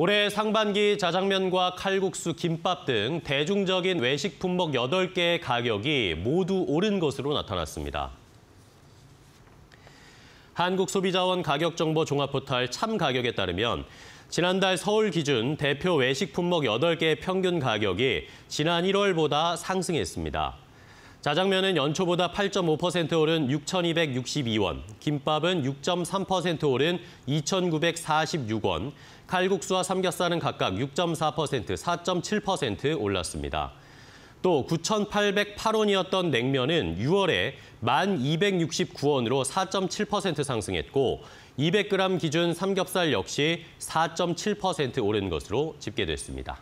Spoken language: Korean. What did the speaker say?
올해 상반기 자장면과 칼국수, 김밥 등 대중적인 외식 품목 8개의 가격이 모두 오른 것으로 나타났습니다. 한국소비자원 가격정보 종합포털 참가격에 따르면 지난달 서울 기준 대표 외식 품목 8개의 평균 가격이 지난 1월보다 상승했습니다. 자장면은 연초보다 8.5% 오른 6,262원, 김밥은 6.3% 오른 2,946원, 칼국수와 삼겹살은 각각 6.4%, 4.7% 올랐습니다. 또 9,808원이었던 냉면은 6월에 1,269원으로 4.7% 상승했고 200g 기준 삼겹살 역시 4.7% 오른 것으로 집계됐습니다.